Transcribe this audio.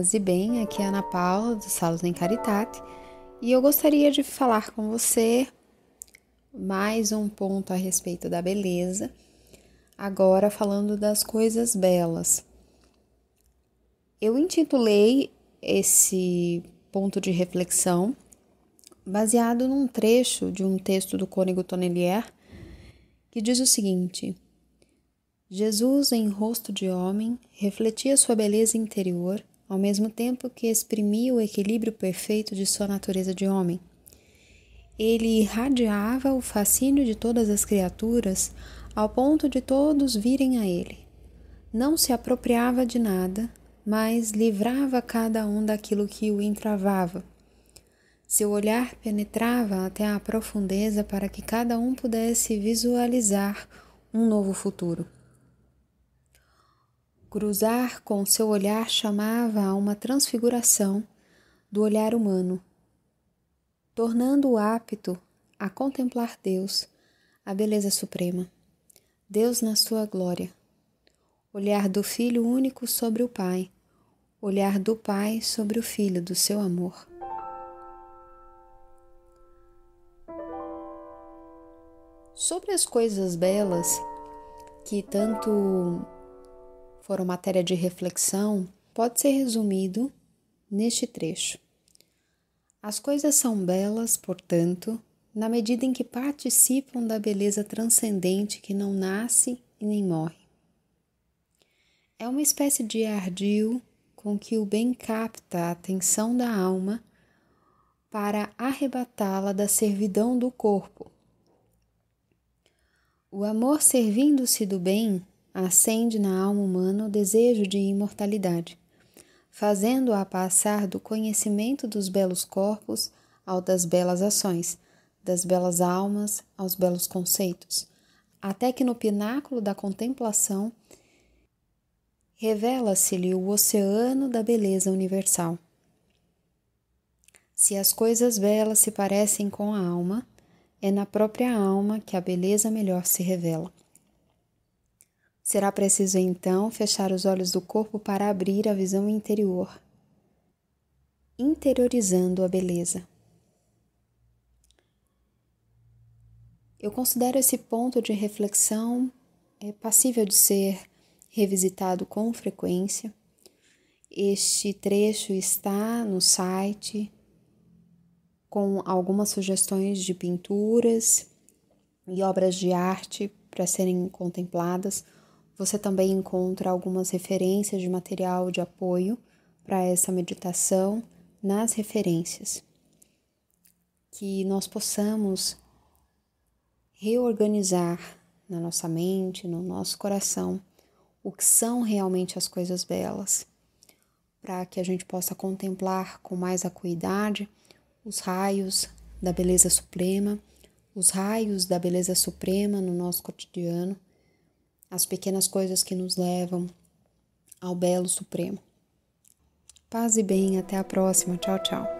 paz e bem, aqui é a Ana Paula do Salos em Caritate e eu gostaria de falar com você mais um ponto a respeito da beleza, agora falando das coisas belas. Eu intitulei esse ponto de reflexão baseado num trecho de um texto do Cônigo Tonelier que diz o seguinte. Jesus, em rosto de homem, refletia sua beleza interior ao mesmo tempo que exprimia o equilíbrio perfeito de sua natureza de homem. Ele irradiava o fascínio de todas as criaturas ao ponto de todos virem a ele. Não se apropriava de nada, mas livrava cada um daquilo que o entravava. Seu olhar penetrava até a profundeza para que cada um pudesse visualizar um novo futuro cruzar com seu olhar chamava a uma transfiguração do olhar humano, tornando-o apto a contemplar Deus, a beleza suprema, Deus na sua glória. Olhar do Filho único sobre o Pai, olhar do Pai sobre o Filho do seu amor. Sobre as coisas belas que tanto foram matéria de reflexão pode ser resumido neste trecho. As coisas são belas, portanto, na medida em que participam da beleza transcendente que não nasce e nem morre. É uma espécie de ardil com que o bem capta a atenção da alma para arrebatá-la da servidão do corpo. O amor servindo-se do bem acende na alma humana o desejo de imortalidade, fazendo-a passar do conhecimento dos belos corpos ao das belas ações, das belas almas aos belos conceitos, até que no pináculo da contemplação revela-se-lhe o oceano da beleza universal. Se as coisas belas se parecem com a alma, é na própria alma que a beleza melhor se revela. Será preciso então fechar os olhos do corpo para abrir a visão interior, interiorizando a beleza. Eu considero esse ponto de reflexão é passível de ser revisitado com frequência. Este trecho está no site com algumas sugestões de pinturas e obras de arte para serem contempladas você também encontra algumas referências de material de apoio para essa meditação nas referências. Que nós possamos reorganizar na nossa mente, no nosso coração, o que são realmente as coisas belas, para que a gente possa contemplar com mais acuidade os raios da beleza suprema, os raios da beleza suprema no nosso cotidiano as pequenas coisas que nos levam ao belo supremo. Paz e bem, até a próxima. Tchau, tchau.